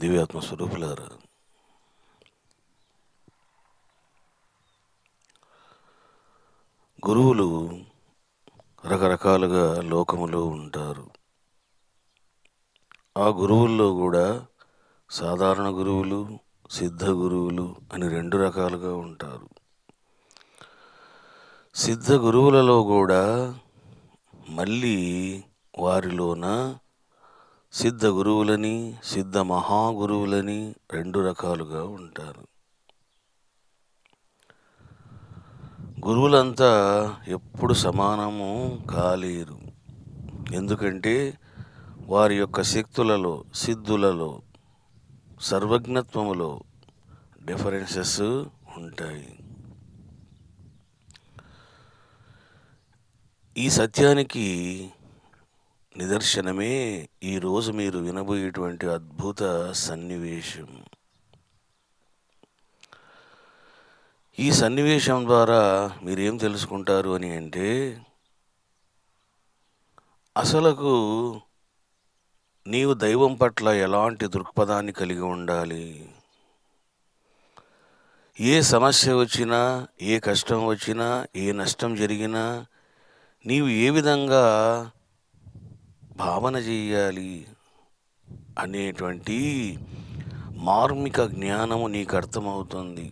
దివ్యాత్మ స్వరూపులారా గురువులు రకరకాలుగా లోకములో ఉంటారు ఆ గురువుల్లో కూడా సాధారణ గురువులు సిద్ధ గురువులు అని రెండు రకాలుగా ఉంటారు సిద్ధ గురువులలో కూడా మళ్ళీ వారిలోన సిద్ధ గురువులని సిద్ధ మహాగురువులని రెండు రకాలుగా ఉంటారు గురువులంతా ఎప్పుడు సమానము కాలేరు ఎందుకంటే వారి యొక్క శక్తులలో సిద్ధులలో సర్వజ్ఞత్వములో డిఫరెన్సెస్ ఉంటాయి ఈ సత్యానికి నిదర్శనమే ఈరోజు మీరు వినబోయేటువంటి అద్భుత సన్నివేశం ఈ సన్నివేశం ద్వారా మీరేం తెలుసుకుంటారు అని అంటే అసలకు నీవు దైవం పట్ల ఎలాంటి దృక్పథాన్ని కలిగి ఉండాలి ఏ సమస్య వచ్చినా ఏ కష్టం వచ్చినా ఏ నష్టం జరిగినా నీవు ఏ విధంగా భావన చేయాలి అనేటువంటి మార్మిక జ్ఞానము నీకు అర్థమవుతుంది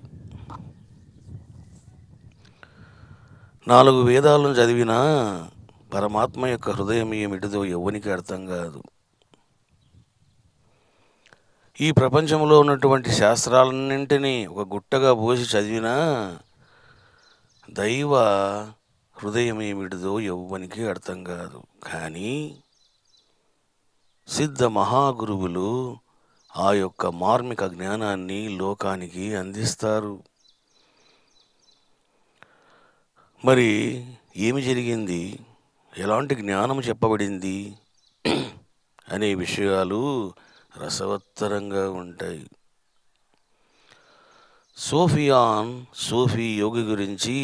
నాలుగు వేదాలను చదివినా పరమాత్మ యొక్క హృదయం ఏమిటిదో ఎవరికి అర్థం కాదు ఈ ప్రపంచంలో ఉన్నటువంటి శాస్త్రాలన్నింటినీ ఒక గుట్టగా పోసి చదివినా దైవ హృదయమేమిటిదో ఎవ్వనికి అర్థం కాదు కానీ సిద్ధ మహాగురువులు ఆ యొక్క మార్మిక జ్ఞానాన్ని లోకానికి అందిస్తారు మరి ఏమి జరిగింది ఎలాంటి జ్ఞానం చెప్పబడింది అనే విషయాలు రసవత్తరంగా ఉంటాయి సోఫియాన్ సోఫీ యోగి గురించి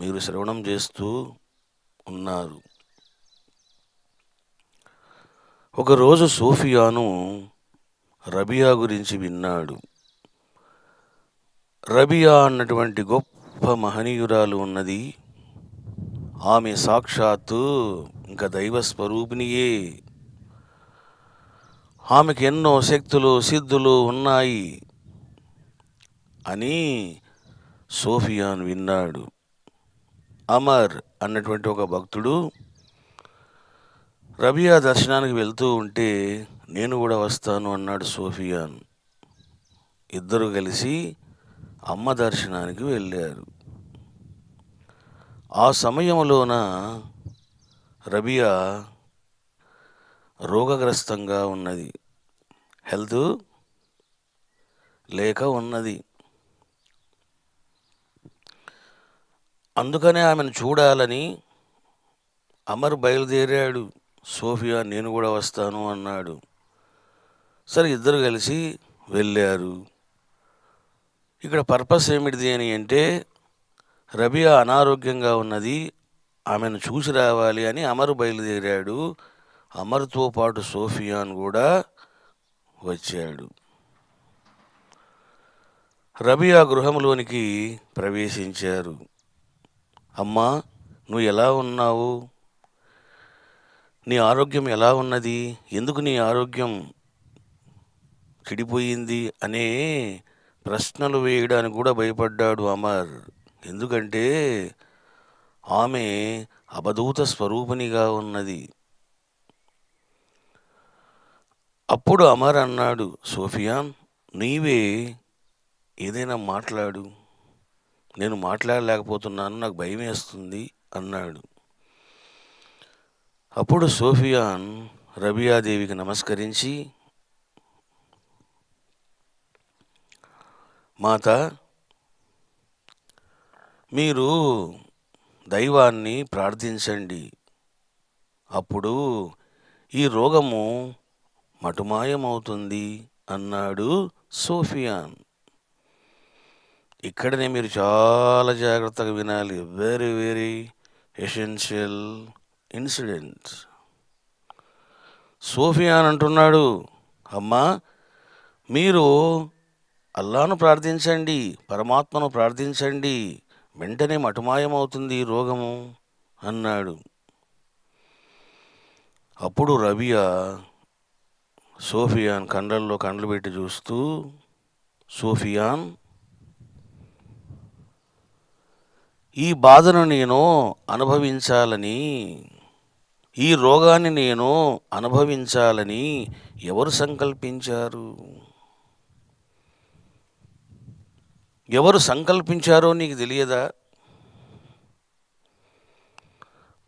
మీరు శ్రవణం చేస్తూ ఉన్నారు ఒకరోజు సోఫియాను రబియా గురించి విన్నాడు రబియా అన్నటువంటి గొప్ప మహనీయురాలు ఉన్నది ఆమె సాక్షాత్తు ఇంకా దైవ స్వరూపిణియే ఆమెకు ఎన్నో శక్తులు సిద్ధులు ఉన్నాయి అని సోఫియాన్ విన్నాడు అమర్ అన్నటువంటి ఒక భక్తుడు రబియా దర్శనానికి వెళ్తూ ఉంటే నేను కూడా వస్తాను అన్నాడు సోఫియాన్ ఇద్దరు కలిసి అమ్మ దర్శనానికి వెళ్ళారు ఆ సమయంలోన రబియా రోగగ్రస్తంగా ఉన్నది హెల్త్ లేక ఉన్నది అందుకనే ఆమెను చూడాలని అమర్ బయలుదేరాడు సోఫియా నేను కూడా వస్తాను అన్నాడు సరే ఇద్దరు కలిసి వెళ్ళారు ఇక్కడ పర్పస్ ఏమిటిది అని అంటే రబియా అనారోగ్యంగా ఉన్నది ఆమెను చూసి రావాలి అని అమరు బయలుదేరాడు అమర్తో పాటు సోఫియాన్ కూడా వచ్చాడు రబియా గృహంలోనికి ప్రవేశించారు అమ్మా నువ్వు ఎలా ఉన్నావు నీ ఆరోగ్యం ఎలా ఉన్నది ఎందుకు నీ ఆరోగ్యం చెడిపోయింది అనే ప్రశ్నలు వేయడానికి కూడా భయపడ్డాడు అమర్ ఎందుకంటే ఆమె అబధూత స్వరూపిణిగా ఉన్నది అప్పుడు అమర్ అన్నాడు సోఫియాన్ నీవే ఏదైనా మాట్లాడు నేను మాట్లాడలేకపోతున్నాను నాకు భయం వేస్తుంది అన్నాడు అప్పుడు సోఫియాన్ రబియాదేవికి నమస్కరించి మాత మీరు దైవాన్ని ప్రార్థించండి అప్పుడు ఈ రోగము మటుమాయమవుతుంది అన్నాడు సోఫియాన్ ఇక్కడనే మీరు చాలా జాగ్రత్తగా వినాలి very very essential incident Sofiyan అంటున్నాడు అమ్మా మీరు అల్లాను ప్రార్థించండి పరమాత్మను ప్రార్థించండి వెంటనే మటుమాయమవుతుంది ఈ రోగము అన్నాడు అప్పుడు రబియా సోఫియాన్ కండల్లో కండ్లు పెట్టి చూస్తూ సోఫియాన్ ఈ బాధను నేను అనుభవించాలని ఈ రోగాన్ని నేను అనుభవించాలని ఎవరు సంకల్పించారు ఎవరు సంకల్పించారో నీకు తెలియదా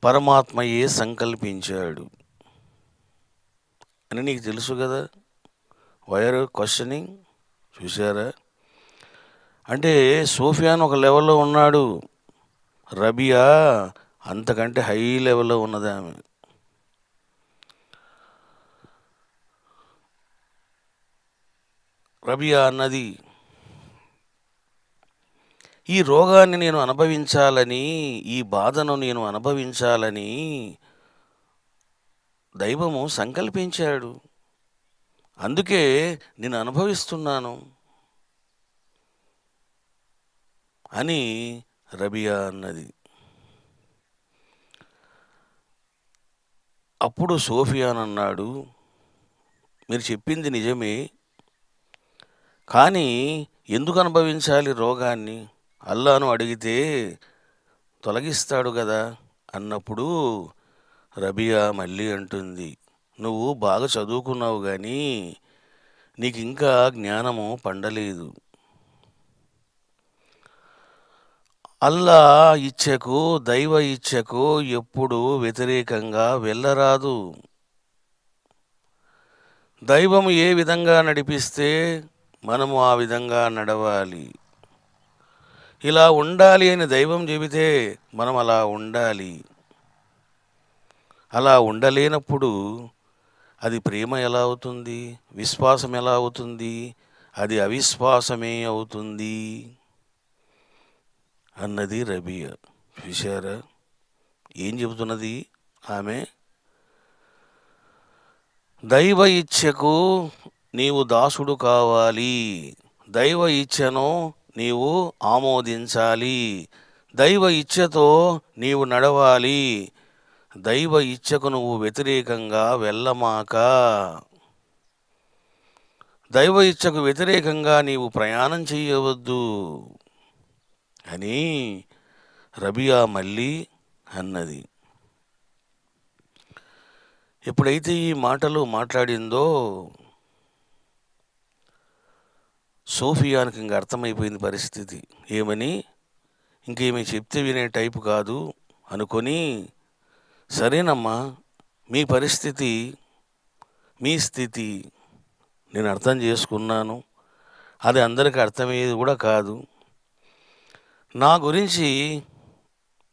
పరమాత్మయే సంకల్పించాడు అని నీకు తెలుసు కదా వైర్ క్వశ్చనింగ్ చూసారా అంటే సోఫియాన్ ఒక లెవెల్లో ఉన్నాడు రబియా అంతకంటే హై లెవెల్లో ఉన్నది ఆమె రబియా అన్నది ఈ రోగాన్ని నేను అనుభవించాలని ఈ బాధను నేను అనుభవించాలని దైవము సంకల్పించాడు అందుకే నేను అనుభవిస్తున్నాను అని రబియా అన్నది అప్పుడు సోఫియాన్ అన్నాడు మీరు చెప్పింది నిజమే కానీ ఎందుకు అనుభవించాలి రోగాన్ని అల్లాను అడిగితే తొలగిస్తాడు కదా అన్నప్పుడు రబియా మళ్ళీ అంటుంది నువ్వు బాగా చదువుకున్నావు కానీ నీకు ఇంకా జ్ఞానము పండలేదు అల్లా ఇచ్చకు దైవ ఇచ్చకు ఎప్పుడూ వ్యతిరేకంగా వెళ్ళరాదు దైవం ఏ విధంగా నడిపిస్తే మనము ఆ విధంగా నడవాలి ఇలా ఉండాలి అని దైవం చెబితే మనం అలా ఉండాలి అలా ఉండలేనప్పుడు అది ప్రేమ ఎలా అవుతుంది విశ్వాసం ఎలా అవుతుంది అది అవిశ్వాసమే అవుతుంది అన్నది రబియా చూశారా ఏం చెబుతున్నది ఆమె దైవ ఇచ్ఛకు నీవు దాసుడు కావాలి దైవ ఇచ్ఛను నీవు ఆమోదించాలి దైవ ఇచ్ఛతో నీవు నడవాలి దైవ ఇచ్ఛకు నువ్వు వ్యతిరేకంగా వెళ్ళమాక దైవ ఇచ్ఛకు వ్యతిరేకంగా నీవు ప్రయాణం చేయవద్దు అని రబియా మళ్ళీ అన్నది ఎప్పుడైతే ఈ మాటలు మాట్లాడిందో సోఫియానికి ఇంక అర్థమైపోయింది పరిస్థితి ఏమని ఇంకేమీ చెప్తే వినే టైపు కాదు అనుకొని సరేనమ్మా మీ పరిస్థితి మీ స్థితి నేను అర్థం చేసుకున్నాను అది అందరికీ అర్థమయ్యేది కూడా కాదు నా గురించి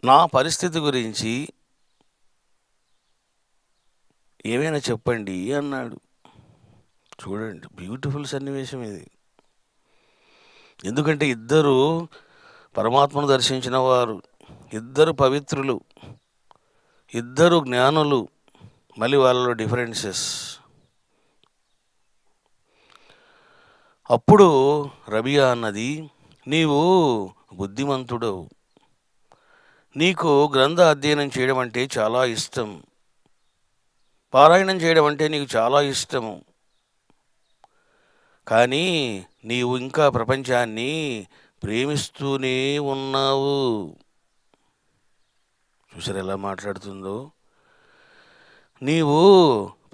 నా పరిస్థితి గురించి ఏమైనా చెప్పండి అన్నాడు చూడండి బ్యూటిఫుల్ సన్నివేశం ఇది ఎందుకంటే ఇద్దరు పరమాత్మను దర్శించిన వారు ఇద్దరు పవిత్రులు ఇద్దరు జ్ఞానులు మళ్ళీ వాళ్ళలో డిఫరెన్సెస్ అప్పుడు రబియా అన్నది నీవు బుద్ధిమంతుడు నీకు గ్రంథ అధ్యయనం చేయడం అంటే చాలా ఇష్టం పారాయణం చేయడం అంటే నీకు చాలా ఇష్టము కానీ నీవు ఇంకా ప్రపంచాన్ని ప్రేమిస్తూనే ఉన్నావు చూసారు ఎలా మాట్లాడుతుందో నీవు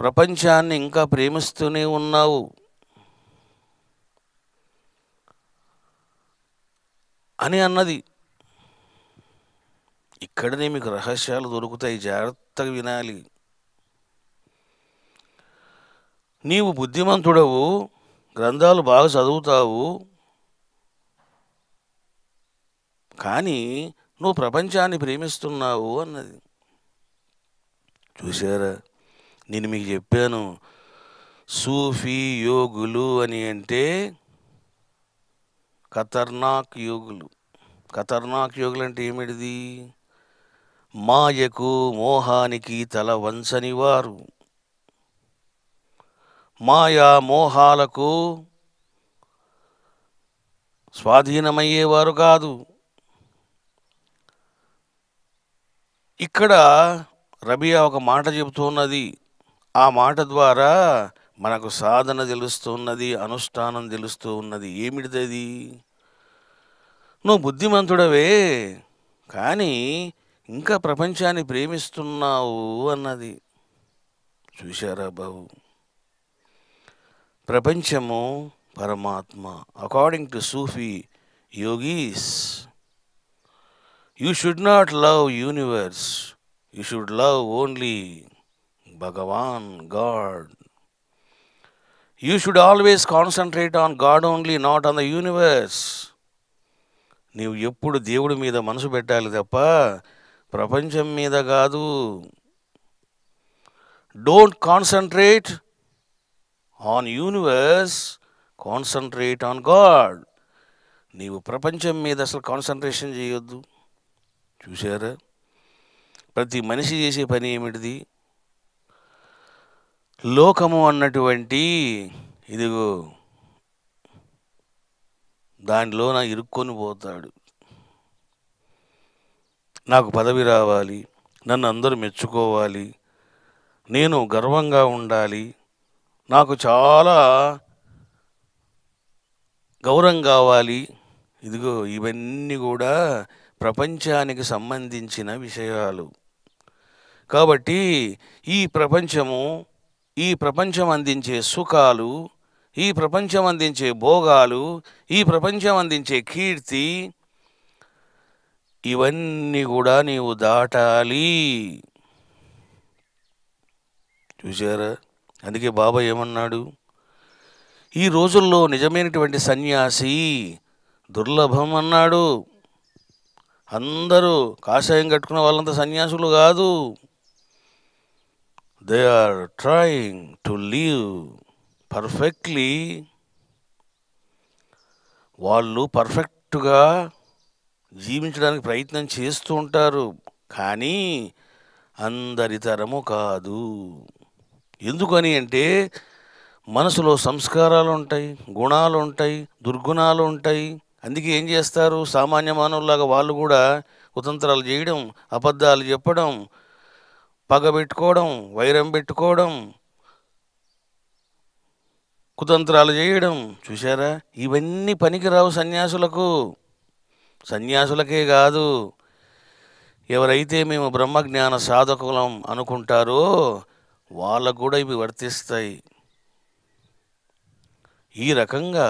ప్రపంచాన్ని ఇంకా ప్రేమిస్తూనే ఉన్నావు అని అన్నది ఇక్కడనే మీకు రహస్యాలు దొరుకుతాయి జాగ్రత్తగా వినాలి నీవు బుద్ధిమంతుడవు గ్రంథాలు బాగా చదువుతావు కానీ నువ్వు ప్రపంచాన్ని ప్రేమిస్తున్నావు అన్నది చూసారా నేను మీకు చెప్పాను సూఫీ యోగులు అని అంటే ఖతర్నాక్ యోగులు ఖతర్నాక్ యోగులు అంటే ఏమిటిది మాయకు మోహానికి తల వంచని వారు మాయా మోహాలకు స్వాధీనమయ్యేవారు కాదు ఇక్కడ రబియా ఒక మాట చెబుతున్నది ఆ మాట ద్వారా మనకు సాధన తెలుస్తూ ఉన్నది అనుష్ఠానం తెలుస్తూ ఉన్నది ఏమిటిది నువ్వు బుద్ధిమంతుడవే కానీ ఇంకా ప్రపంచాన్ని ప్రేమిస్తున్నావు అన్నది చూశారా బాబు ప్రపంచము పరమాత్మ according to Sufi yogis you should not love universe you should love only Bhagavan God you should always concentrate on God only not on the universe నీవు ఎప్పుడు దేవుడి మీద మనసు పెట్టాలి తప్ప ప్రపంచం మీద కాదు don't concentrate on universe concentrate on God నీవు ప్రపంచం మీద అసలు కాన్సన్ట్రేషన్ చేయొద్దు చూసారా ప్రతి మనిషి చేసే పని ఏమిటిది లోకము అన్నటువంటి ఇదిగో దానిలో నా ఇరుక్కొని పోతాడు నాకు పదవి రావాలి నన్ను అందరూ మెచ్చుకోవాలి నేను గర్వంగా ఉండాలి నాకు చాలా గౌరవం కావాలి ఇదిగో ఇవన్నీ కూడా ప్రపంచానికి సంబంధించిన విషయాలు కాబట్టి ఈ ప్రపంచము ఈ ప్రపంచం అందించే సుఖాలు ఈ ప్రపంచం అందించే భోగాలు ఈ ప్రపంచం అందించే కీర్తి ఇవన్నీ కూడా నీవు దాటాలి చూసారా అందుకే బాబా ఏమన్నాడు ఈ రోజుల్లో నిజమైనటువంటి సన్యాసి దుర్లభం అన్నాడు అందరూ కాషాయం కట్టుకున్న వాళ్ళంతా సన్యాసులు కాదు they are trying to live perfectly వాళ్ళు పర్ఫెక్ట్గా జీవించడానికి ప్రయత్నం చేస్తూ ఉంటారు కానీ అందరి తరము కాదు ఎందుకని అంటే మనసులో సంస్కారాలు ఉంటాయి గుణాలు ఉంటాయి దుర్గుణాలు ఉంటాయి అందుకే ఏం చేస్తారు సామాన్య మానవులాగా వాళ్ళు కూడా కుతంత్రాలు చేయడం అబద్ధాలు చెప్పడం పగ పెట్టుకోవడం వైరం పెట్టుకోవడం కుతంత్రాలు చేయడం చూసారా ఇవన్నీ పనికిరావు సన్యాసులకు సన్యాసులకే కాదు ఎవరైతే మేము బ్రహ్మజ్ఞాన సాధకులం అనుకుంటారో వాళ్ళకు కూడా ఇవి వర్తిస్తాయి ఈ రకంగా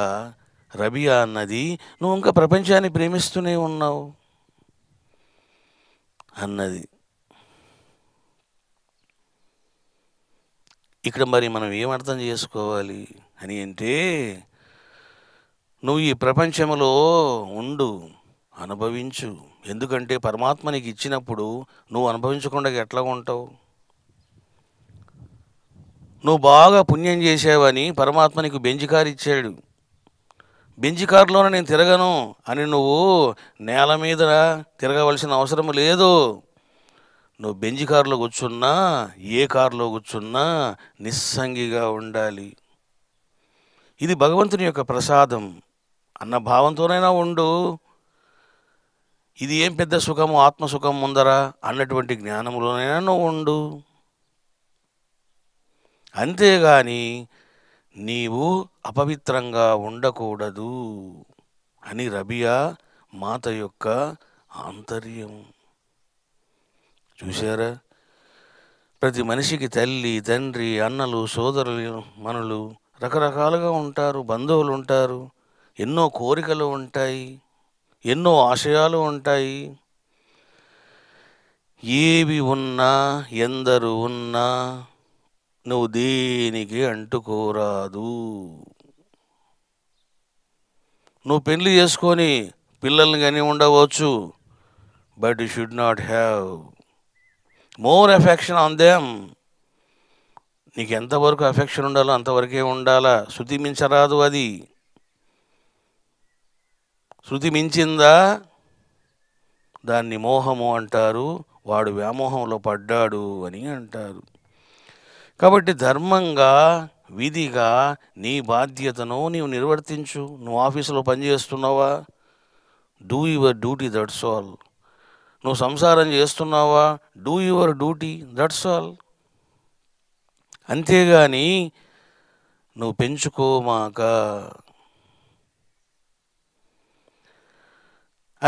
రబియా అన్నది నువ్వు ఇంకా ప్రపంచాన్ని ప్రేమిస్తూనే ఉన్నావు అన్నది ఇక్కడ మరి మనం ఏం అర్థం చేసుకోవాలి అని అంటే నువ్వు ఈ ప్రపంచంలో ఉండు అనుభవించు ఎందుకంటే పరమాత్మ నీకు ఇచ్చినప్పుడు నువ్వు అనుభవించకుండా ఎట్లా ఉంటావు నువ్వు బాగా పుణ్యం చేసావని పరమాత్మ నీకు బెంజికారు ఇచ్చాడు బెంజికారులోనే నేను తిరగను అని నువ్వు నేల మీద తిరగవలసిన అవసరం లేదు నువ్వు బెంజ్ కారులో కూర్చున్నా ఏ కారులో కూర్చున్నా నిస్సంగిగా ఉండాలి ఇది భగవంతుని యొక్క ప్రసాదం అన్న భావంతోనైనా ఉండు ఇది ఏం పెద్ద సుఖము ఆత్మసుఖం ఉందరా అన్నటువంటి జ్ఞానములోనైనా నువ్వు ఉండు అంతేగాని నీవు అపవిత్రంగా ఉండకూడదు అని రబియా మాత యొక్క ఆంతర్యం చూశారా ప్రతి మనిషికి తల్లి తండ్రి అన్నలు సోదరులు మనలు రకరకాలుగా ఉంటారు బంధువులు ఉంటారు ఎన్నో కోరికలు ఉంటాయి ఎన్నో ఆశయాలు ఉంటాయి ఏవి ఉన్నా ఎందరు ఉన్నా నువ్వు దేనికి అంటుకోరాదు నువ్వు పెళ్లి చేసుకొని పిల్లల్ని కానీ ఉండవచ్చు but you should not have more affection on them నీకు ఎంతవరకు ఎఫెక్షన్ ఉండాలో అంతవరకే ఉండాలా శృతి మించరాదు అది శృతి మించిందా దాన్ని మోహము అంటారు వాడు వ్యామోహంలో పడ్డాడు అని అంటారు కాబట్టి ధర్మంగా విధిగా నీ బాధ్యతను నీవు నిర్వర్తించు నువ్వు ఆఫీసులో పనిచేస్తున్నావా do your duty that's all నువ్వు సంసారం చేస్తున్నావా do your duty that's all అంతేగాని నువ్వు పెంచుకోమాక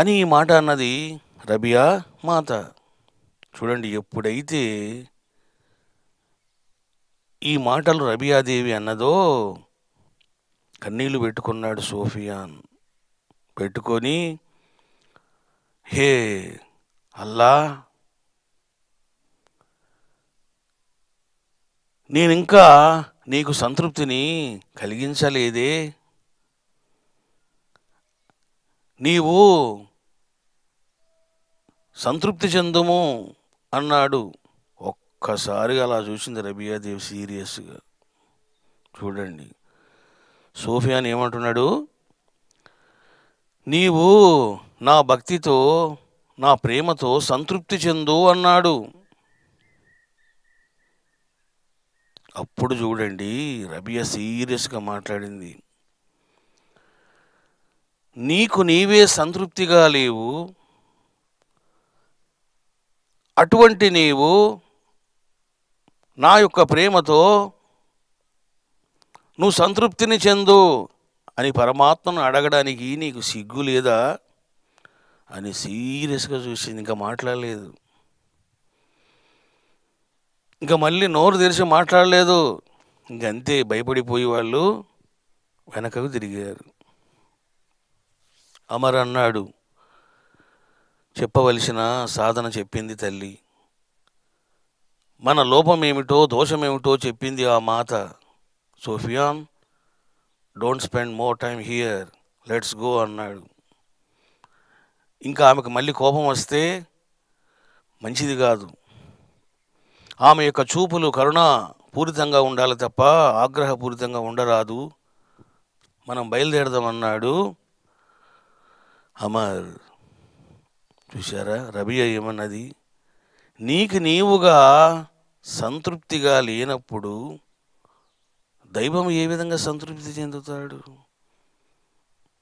అని ఈ మాట అన్నది రబియా మాత చూడండి ఎప్పుడైతే ఈ మాటలు రబియాదేవి అన్నదో కన్నీళ్ళు పెట్టుకున్నాడు సోఫియాన్ పెట్టుకొని హే అల్లా నేను ఇంకా నీకు సంతృప్తిని కలిగించలేదే నీవు సంతృప్తి చెందుము అన్నాడు ఒక్కసారిగా అలా చూసింది రబియాదేవి సీరియస్గా చూడండి సోఫియాని ఏమంటున్నాడు నీవు నా భక్తితో నా ప్రేమతో సంతృప్తి చెందు అన్నాడు అప్పుడు చూడండి రబియా సీరియస్గా మాట్లాడింది నీకు నీవే సంతృప్తిగా లేవు అటువంటి నీవు నా యొక్క ప్రేమతో నువ్వు సంతృప్తిని చెందు అని పరమాత్మను అడగడానికి నీకు సిగ్గు లేదా అని సీరియస్గా చూసింది ఇంకా మాట్లాడలేదు ఇంకా మళ్ళీ నోరు తెరిచి మాట్లాడలేదు ఇంకంతే భయపడిపోయి వాళ్ళు వెనకకు తిరిగారు అమర్ అన్నాడు చెప్పవలసిన సాధన చెప్పింది తల్లి మన లోపం ఏమిటో దోషమేమిటో చెప్పింది ఆ మాత Sofiyan don't spend more time here let's go అన్నాడు ఇంకా ఆమెకు మళ్ళీ కోపం వస్తే మంచిది కాదు ఆమె యొక్క చూపులు కరుణ పూరితంగా ఉండాలి తప్ప ఆగ్రహపూరితంగా ఉండరాదు మనం బయలుదేరదామన్నాడు అమర్ చూశారా రవి ఏమన్నది నీకు నీవుగా సంతృప్తిగా లేనప్పుడు దైవం ఏ విధంగా సంతృప్తి చెందుతాడు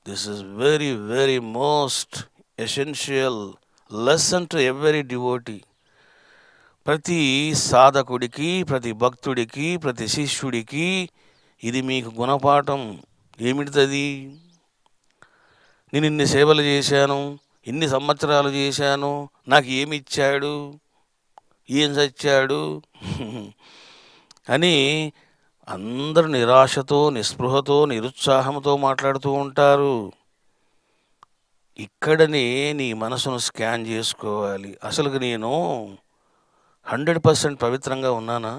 this is very very most essential lesson to every devotee ప్రతి సాధకుడికి ప్రతి భక్తుడికి ప్రతి శిష్యుడికి ఇది మీకు గుణపాఠం ఏమిటిది నేను ఇన్ని సేవలు చేశాను ఇన్ని సంవత్సరాలు చేశాను నాకు ఏమి ఇచ్చాడు ఏం చచ్చాడు అని అందరూ నిరాశతో నిస్పృహతో నిరుత్సాహంతో మాట్లాడుతూ ఉంటారు ఇక్కడనే నీ మనసును స్కాన్ చేసుకోవాలి అసలు నేను హండ్రెడ్ పర్సెంట్ పవిత్రంగా ఉన్నానా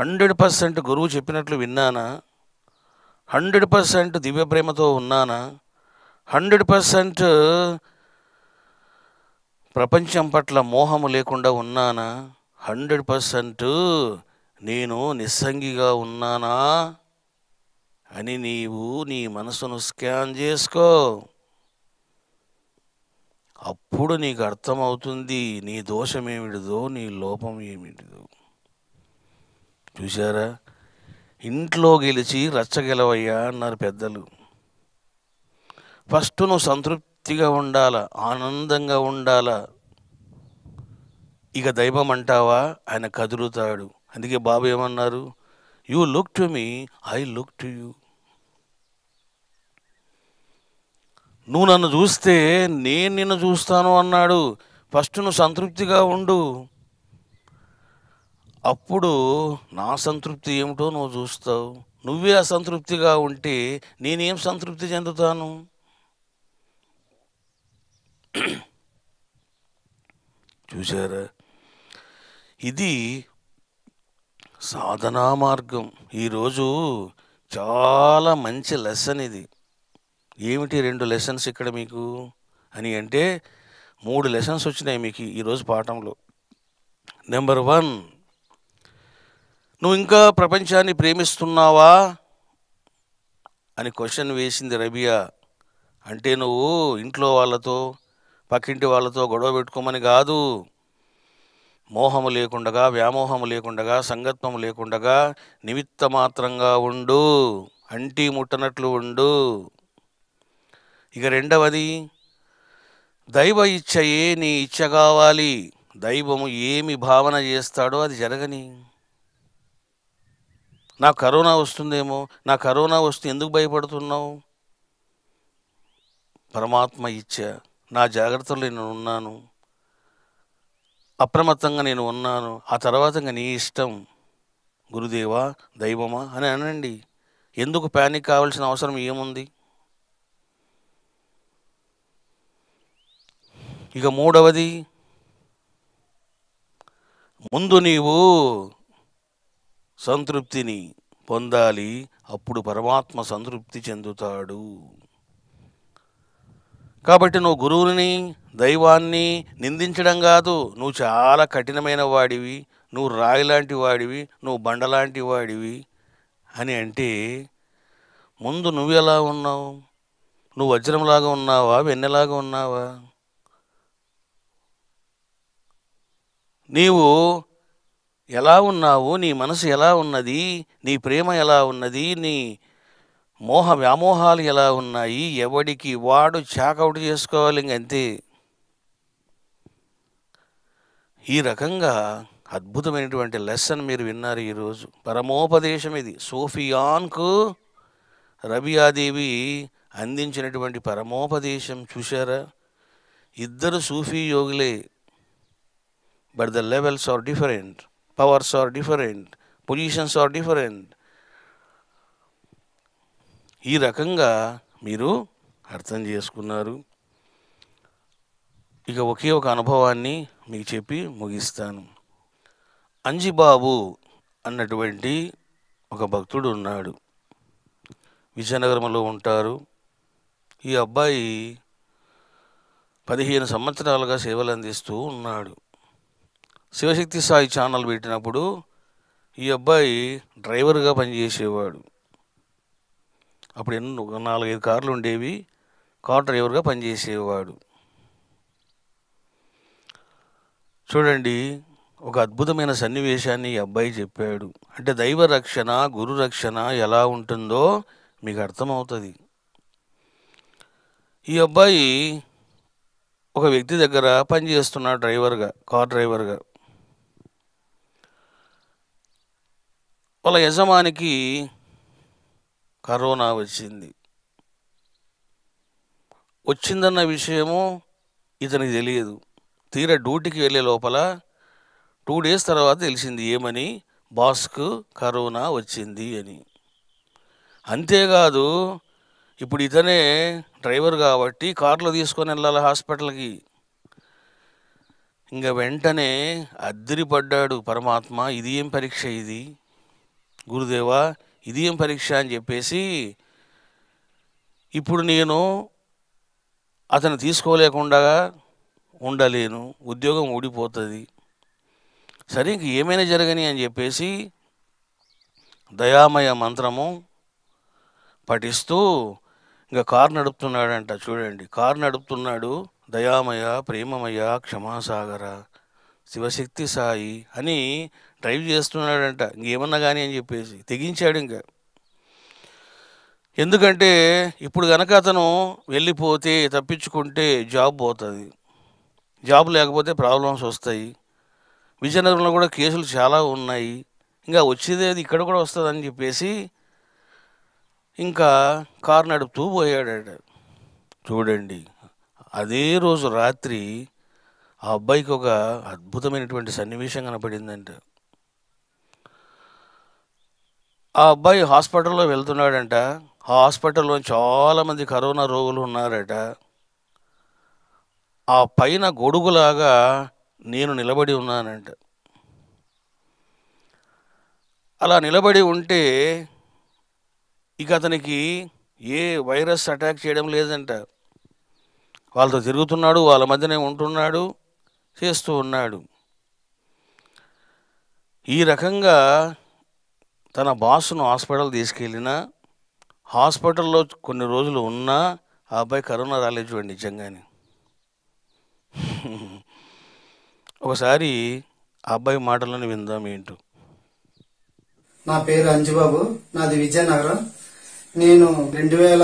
హండ్రెడ్ పర్సెంట్ గురువు చెప్పినట్లు విన్నానా హండ్రెడ్ పర్సెంట్ దివ్య ప్రేమతో ఉన్నానా హండ్రెడ్ పర్సెంట్ ప్రపంచం పట్ల మోహము లేకుండా ఉన్నానా హండ్రెడ్ పర్సెంట్ నేను నిస్సంగిగా ఉన్నానా అని నీవు నీ మనసును స్కాన్ చేసుకో అప్పుడు నీకు అర్థమవుతుంది నీ దోషం ఏమిటిదో నీ లోపం ఏమిటిదో చూసారా ఇంట్లో గెలిచి రచ్చగెలవయ్యా అన్నారు పెద్దలు ఫస్ట్ నువ్వు సంతృప్తిగా ఉండాలా ఆనందంగా ఉండాలా ఇక దైవం అంటావా ఆయన కదులుతాడు అందుకే బాబు ఏమన్నారు you look to me I look to you నువ్వు నన్ను చూస్తే నేను నిన్ను చూస్తాను అన్నాడు ఫస్ట్ నువ్వు సంతృప్తిగా ఉండు అప్పుడు నా సంతృప్తి ఏమిటో నువ్వు చూస్తావు నువ్వే అసంతృప్తిగా ఉంటే నేనేం సంతృప్తి చెందుతాను చూసారా ఇది సాధనా మార్గం ఈరోజు చాలా మంచి లెసన్ ఇది ఏమిటి రెండు లెసన్స్ ఇక్కడ మీకు అని అంటే మూడు లెసన్స్ వచ్చినాయి మీకు ఈరోజు పాఠంలో నెంబర్ వన్ నువ్వు ఇంకా ప్రపంచాన్ని ప్రేమిస్తున్నావా అని క్వశ్చన్ వేసింది రబియా అంటే నువ్వు ఇంట్లో వాళ్ళతో పక్కింటి వాళ్ళతో గొడవ పెట్టుకోమని కాదు మోహము లేకుండగా వ్యామోహము లేకుండగా సంగత్వము లేకుండగా నిమిత్త మాత్రంగా ఉండు అంటీ ముట్టనట్లు ఉండు ఇక రెండవది దైవ ఇచ్చయే నీ ఇచ్చ కావాలి దైవము ఏమి భావన చేస్తాడో అది జరగని నా కరోనా వస్తుందేమో నా కరోనా వస్తే ఎందుకు భయపడుతున్నావు పరమాత్మ ఇచ్చ నా జాగ్రత్తలో నేను ఉన్నాను అప్రమత్తంగా నేను ఉన్నాను ఆ తర్వాత ఇంకా నీ ఇష్టం గురుదేవా దైవమా అని అనండి ఎందుకు ప్యానిక్ కావాల్సిన అవసరం ఏముంది ఇక మూడవది ముందు నీవు సంతృప్తిని పొందాలి అప్పుడు పరమాత్మ సంతృప్తి చెందుతాడు కాబట్టి నువ్వు గురువుని దైవాన్ని నిందించడం కాదు నువ్వు చాలా కఠినమైన వాడివి నువ్వు రాయిలాంటి వాడివి నువ్వు బండలాంటి వాడివి అని అంటే ముందు నువ్వు ఎలా ఉన్నావు నువ్వు వజ్రంలాగా ఉన్నావా వెన్నెలాగా ఉన్నావా నీవు ఎలా ఉన్నావు నీ మనసు ఎలా ఉన్నది నీ ప్రేమ ఎలా ఉన్నది నీ మోహ వ్యామోహాలు ఎలా ఉన్నాయి ఎవడికి వాడు చాకౌట్ చేసుకోవాలి ఇంకంతే ఈ రకంగా అద్భుతమైనటువంటి లెసన్ మీరు విన్నారు ఈరోజు పరమోపదేశం ఇది సోఫియాన్కు రవియాదేవి అందించినటువంటి పరమోపదేశం చూశారా ఇద్దరు సూఫీ యోగులే but the levels are different, powers are different, positions are different ఈ రకంగా మీరు అర్థం చేసుకున్నారు ఇక ఒకే ఒక అనుభవాన్ని మీకు చెప్పి ముగిస్తాను అంజిబాబు అన్నటువంటి ఒక భక్తుడు ఉన్నాడు విజయనగరంలో ఉంటారు ఈ అబ్బాయి పదిహేను సంవత్సరాలుగా సేవలు అందిస్తూ ఉన్నాడు శివశక్తి సాయి ఛానల్ పెట్టినప్పుడు ఈ అబ్బాయి డ్రైవర్గా పనిచేసేవాడు అప్పుడు ఎన్నో నాలుగైదు కార్లు ఉండేవి కార్ డ్రైవర్గా పనిచేసేవాడు చూడండి ఒక అద్భుతమైన సన్నివేశాన్ని ఈ అబ్బాయి చెప్పాడు అంటే దైవ రక్షణ గురు రక్షణ ఎలా ఉంటుందో మీకు అర్థమవుతుంది ఈ అబ్బాయి ఒక వ్యక్తి దగ్గర పనిచేస్తున్నాడు డ్రైవర్గా కార్ డ్రైవర్గా వాళ్ళ యజమానికి కరోనా వచ్చింది వచ్చిందన్న విషయము ఇతనికి తెలియదు తీర డ్యూటీకి వెళ్ళే లోపల టూ డేస్ తర్వాత తెలిసింది ఏమని బాస్కు కరోనా వచ్చింది అని అంతేకాదు ఇప్పుడు ఇతనే డ్రైవర్ కాబట్టి కార్లో తీసుకొని వెళ్ళాలి హాస్పిటల్కి ఇంకా వెంటనే పడ్డాడు పరమాత్మ ఇది ఏం పరీక్ష ఇది గురుదేవా ఇది ఏం పరీక్ష అని చెప్పేసి ఇప్పుడు నేను అతను తీసుకోలేకుండా ఉండలేను ఉద్యోగం ఊడిపోతుంది సరే ఇంక ఏమైనా జరగని అని చెప్పేసి దయామయ మంత్రము పఠిస్తూ ఇంకా కారు నడుపుతున్నాడంట చూడండి కారు నడుపుతున్నాడు దయామయ ప్రేమమయ క్షమాసాగర శివశక్తి సాయి అని డ్రైవ్ చేస్తున్నాడంట ఇంకేమన్నా కానీ అని చెప్పేసి తెగించాడు ఇంకా ఎందుకంటే ఇప్పుడు కనుక అతను వెళ్ళిపోతే తప్పించుకుంటే జాబ్ పోతుంది జాబ్ లేకపోతే ప్రాబ్లమ్స్ వస్తాయి విజయనగరంలో కూడా కేసులు చాలా ఉన్నాయి ఇంకా వచ్చేదే అది ఇక్కడ కూడా వస్తుంది అని చెప్పేసి ఇంకా కారు నడుపుతూ పోయాడట చూడండి అదే రోజు రాత్రి ఆ అబ్బాయికి ఒక అద్భుతమైనటువంటి సన్నివేశం కనపడిందంట ఆ అబ్బాయి హాస్పిటల్లో వెళ్తున్నాడంట హాస్పిటల్లో చాలామంది కరోనా రోగులు ఉన్నారట ఆ పైన గొడుగులాగా నేను నిలబడి ఉన్నానంట అలా నిలబడి ఉంటే ఇక అతనికి ఏ వైరస్ అటాక్ చేయడం లేదంట వాళ్ళతో తిరుగుతున్నాడు వాళ్ళ మధ్యనే ఉంటున్నాడు చేస్తూ ఉన్నాడు ఈ రకంగా తన బాసును హాస్పిటల్ తీసుకెళ్ళిన హాస్పిటల్లో కొన్ని రోజులు ఉన్నా ఆ అబ్బాయి కరోనా రాలేదు చూడండి నిజంగానే ఒకసారి ఆ అబ్బాయి మాటలను విందాం ఏంటో నా పేరు అంజుబాబు నాది విజయనగరం నేను రెండు వేల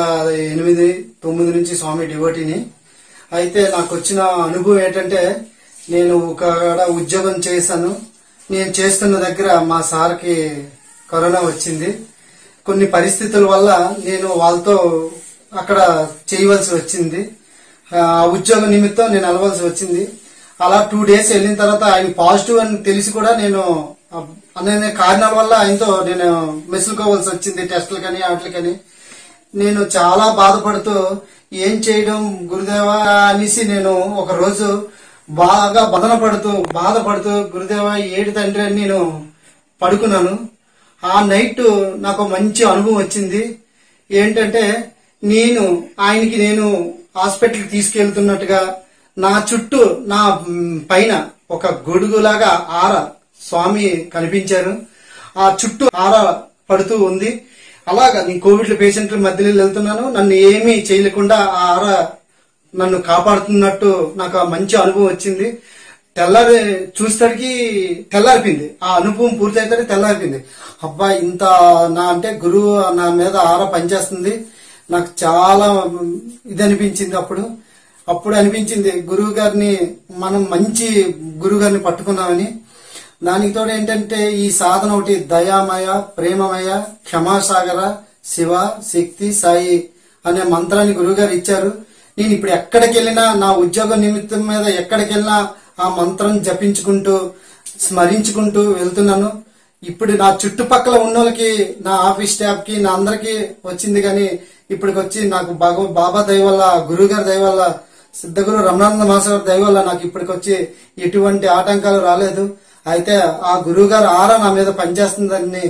ఎనిమిది తొమ్మిది నుంచి స్వామి డివోటీని అయితే నాకు వచ్చిన అనుభవం ఏంటంటే నేను ఒక ఉద్యోగం చేశాను నేను చేస్తున్న దగ్గర మా సార్కి కరోనా వచ్చింది కొన్ని పరిస్థితుల వల్ల నేను వాళ్ళతో అక్కడ చేయవలసి వచ్చింది ఉద్యోగ నిమిత్తం నేను వెళ్ళవలసి వచ్చింది అలా టూ డేస్ వెళ్ళిన తర్వాత ఆయన పాజిటివ్ అని తెలిసి కూడా నేను అనే కారణాల వల్ల ఆయనతో నేను మెసులుకోవాల్సి వచ్చింది టెస్టులు కానీ వాటికని నేను చాలా బాధపడుతూ ఏం చేయడం గురుదేవా అనేసి నేను ఒక రోజు బాగా బదన పడుతూ బాధపడుతూ గురుదేవా ఏడు తండ్రి అని నేను పడుకున్నాను ఆ నైట్ నాకు మంచి అనుభవం వచ్చింది ఏంటంటే నేను ఆయనకి నేను హాస్పిటల్కి తీసుకెళ్తున్నట్టుగా నా చుట్టూ నా పైన ఒక గొడుగులాగా ఆర స్వామి కనిపించారు ఆ చుట్టూ ఆర పడుతూ ఉంది అలాగా నేను కోవిడ్ పేషెంట్ల మధ్యలో వెళ్తున్నాను నన్ను ఏమీ చేయలేకుండా ఆ ఆర నన్ను కాపాడుతున్నట్టు నాకు మంచి అనుభవం వచ్చింది తెల్లారి చూసేసరికి తెల్లారిపింది ఆ అనుభవం పూర్తయితే తెల్లారిపింది అబ్బా ఇంత నా అంటే గురువు నా మీద ఆరా పనిచేస్తుంది నాకు చాలా ఇది అనిపించింది అప్పుడు అప్పుడు అనిపించింది గురువు గారిని మనం మంచి గురువు గారిని పట్టుకున్నామని దానికి తోడు ఏంటంటే ఈ సాధన ఒకటి దయామయ ప్రేమమయ క్షమాసాగర శివ శక్తి సాయి అనే మంత్రాన్ని గురువుగారు ఇచ్చారు నేను ఇప్పుడు ఎక్కడికి వెళ్ళినా నా ఉద్యోగ నిమిత్తం మీద ఎక్కడికి వెళ్ళినా ఆ మంత్రం జపించుకుంటూ స్మరించుకుంటూ వెళ్తున్నాను ఇప్పుడు నా చుట్టుపక్కల ఉన్న వాళ్ళకి నా ఆఫీస్ స్టాఫ్ కి నా అందరికి వచ్చింది కానీ ఇప్పటికి వచ్చి నాకు బాగా బాబా దయ వల్ల గురువుగారి దయ వల్ల సిద్ధగురు రమణానంద మాస్టర్ దయ వల్ల నాకు ఇప్పటికి వచ్చి ఎటువంటి ఆటంకాలు రాలేదు అయితే ఆ గురుగారు ఆరా నా మీద పనిచేస్తుందని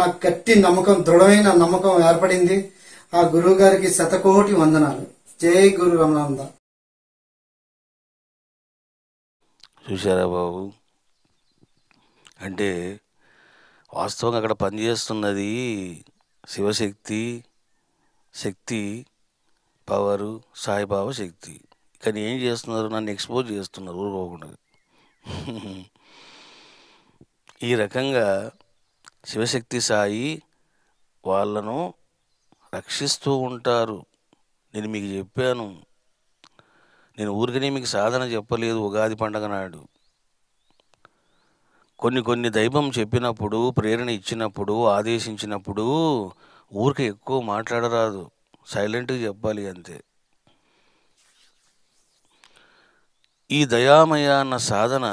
నాకు గట్టి నమ్మకం దృఢమైన నమ్మకం ఏర్పడింది ఆ గురువు గారికి శతకోటి వందనాలు జై గురు రమణానంద చూశారా బాబు అంటే వాస్తవం అక్కడ పనిచేస్తున్నది శివశక్తి శక్తి పవరు సాయిబాబా శక్తి కానీ ఏం చేస్తున్నారు నన్ను ఎక్స్పోజ్ చేస్తున్నారు ఊరుకోకుండా ఈ రకంగా శివశక్తి సాయి వాళ్ళను రక్షిస్తూ ఉంటారు నేను మీకు చెప్పాను నేను ఊరికనే మీకు సాధన చెప్పలేదు ఉగాది పండగ నాడు కొన్ని కొన్ని దైవం చెప్పినప్పుడు ప్రేరణ ఇచ్చినప్పుడు ఆదేశించినప్పుడు ఊరికి ఎక్కువ మాట్లాడరాదు సైలెంట్గా చెప్పాలి అంతే ఈ దయామయ అన్న సాధన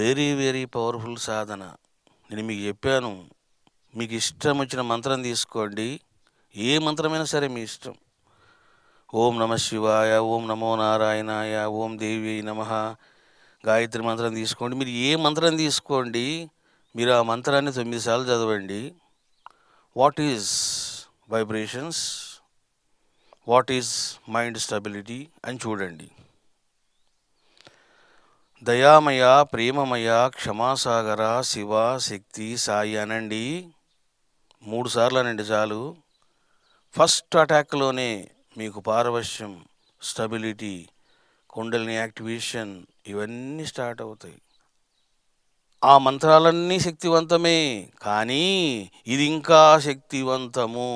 వెరీ వెరీ పవర్ఫుల్ సాధన నేను మీకు చెప్పాను మీకు ఇష్టం వచ్చిన మంత్రం తీసుకోండి ఏ మంత్రమైనా సరే మీ ఇష్టం ఓం నమ శివాయ ఓం నమో నారాయణాయ ఓం దేవి నమ గాయత్రి మంత్రం తీసుకోండి మీరు ఏ మంత్రం తీసుకోండి మీరు ఆ మంత్రాన్ని తొమ్మిది సార్లు చదవండి what is vibrations what is mind stability అని చూడండి దయామయ ప్రేమమయ క్షమాసాగర శివ శక్తి సాయి అనండి మూడు సార్లు అనండి చాలు ఫస్ట్ అటాక్లోనే మీకు పారవశ్యం స్టెబిలిటీ కుండలిని యాక్టివేషన్ ఇవన్నీ స్టార్ట్ అవుతాయి ఆ మంత్రాలన్నీ శక్తివంతమే కానీ ఇది ఇంకా శక్తివంతము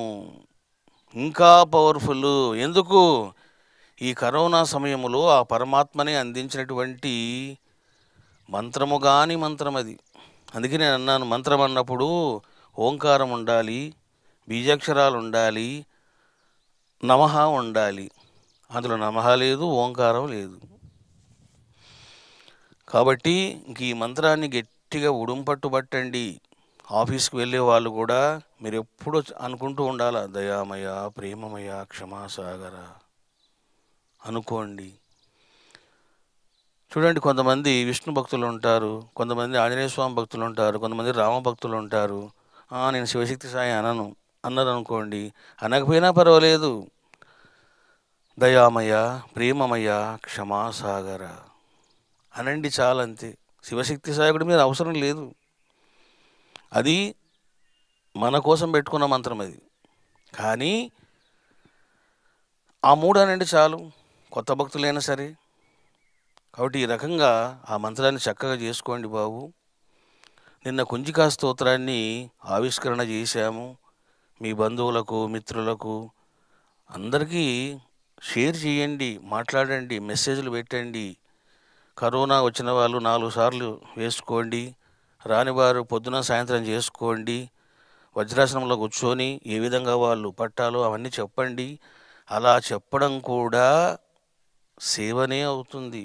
ఇంకా పవర్ఫుల్ ఎందుకు ఈ కరోనా సమయంలో ఆ పరమాత్మనే అందించినటువంటి మంత్రము కాని మంత్రం అది అందుకే నేను అన్నాను మంత్రం అన్నప్పుడు ఓంకారం ఉండాలి బీజాక్షరాలు ఉండాలి నమహ ఉండాలి అందులో నమహ లేదు ఓంకారం లేదు కాబట్టి ఈ మంత్రాన్ని గట్టిగా ఉడుంపట్టుబట్టండి ఆఫీస్కి వెళ్ళే వాళ్ళు కూడా మీరు ఎప్పుడూ అనుకుంటూ ఉండాల దయామయ ప్రేమమయ క్షమాసాగర అనుకోండి చూడండి కొంతమంది విష్ణు భక్తులు ఉంటారు కొంతమంది ఆంజనేయ స్వామి భక్తులు ఉంటారు కొంతమంది రామ భక్తులు ఉంటారు నేను శివశక్తి సాయి అనను అన్నారు అనుకోండి అనకపోయినా పర్వాలేదు దయామయ ప్రేమమయ క్షమాసాగర అనండి చాలంతే శివశక్తి సాయకుడి మీద అవసరం లేదు అది మన కోసం పెట్టుకున్న మంత్రం అది కానీ ఆ మూడు అనండి చాలు కొత్త భక్తులైనా సరే కాబట్టి ఈ రకంగా ఆ మంత్రాన్ని చక్కగా చేసుకోండి బాబు నిన్న కుంజికా స్తోత్రాన్ని ఆవిష్కరణ చేశాము మీ బంధువులకు మిత్రులకు అందరికీ షేర్ చేయండి మాట్లాడండి మెసేజ్లు పెట్టండి కరోనా వచ్చిన వాళ్ళు నాలుగు సార్లు వేసుకోండి రానివారు పొద్దున సాయంత్రం చేసుకోండి వజ్రాసనంలో కూర్చొని ఏ విధంగా వాళ్ళు పట్టాలో అవన్నీ చెప్పండి అలా చెప్పడం కూడా సేవనే అవుతుంది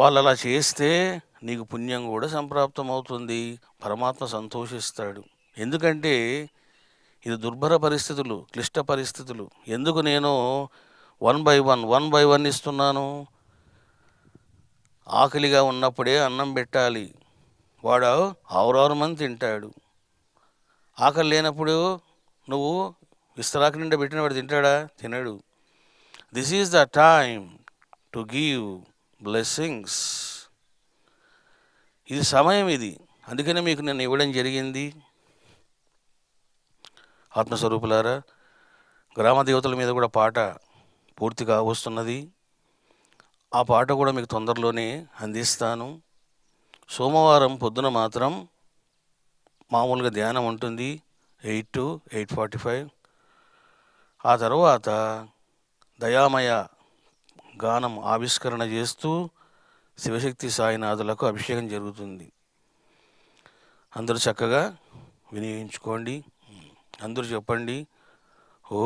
వాళ్ళు అలా చేస్తే నీకు పుణ్యం కూడా సంప్రాప్తం అవుతుంది పరమాత్మ సంతోషిస్తాడు ఎందుకంటే ఇది దుర్భర పరిస్థితులు క్లిష్ట పరిస్థితులు ఎందుకు నేను one by one one by one ఇస్తున్నాను ఆకలిగా ఉన్నప్పుడే అన్నం పెట్టాలి వాడు ఆవురారు మంది తింటాడు ఆకలి లేనప్పుడు నువ్వు విస్తరాకు నిండా పెట్టిన వాడు తింటాడా తినడు this is the time to give blessings ఇది సమయం ఇది అందుకనే మీకు నేను ఇవ్వడం జరిగింది ఆత్మస్వరూపులారా గ్రామ దేవతల మీద కూడా పాట పూర్తిగా వస్తున్నది ఆ పాట కూడా మీకు తొందరలోనే అందిస్తాను సోమవారం పొద్దున మాత్రం మామూలుగా ధ్యానం ఉంటుంది eight to eight forty five ఆ తర్వాత దయామయ గానం ఆవిష్కరణ చేస్తూ శివశక్తి సాయినాథులకు అభిషేకం జరుగుతుంది అందరూ చక్కగా వినియోగించుకోండి అందరూ చెప్పండి ఓ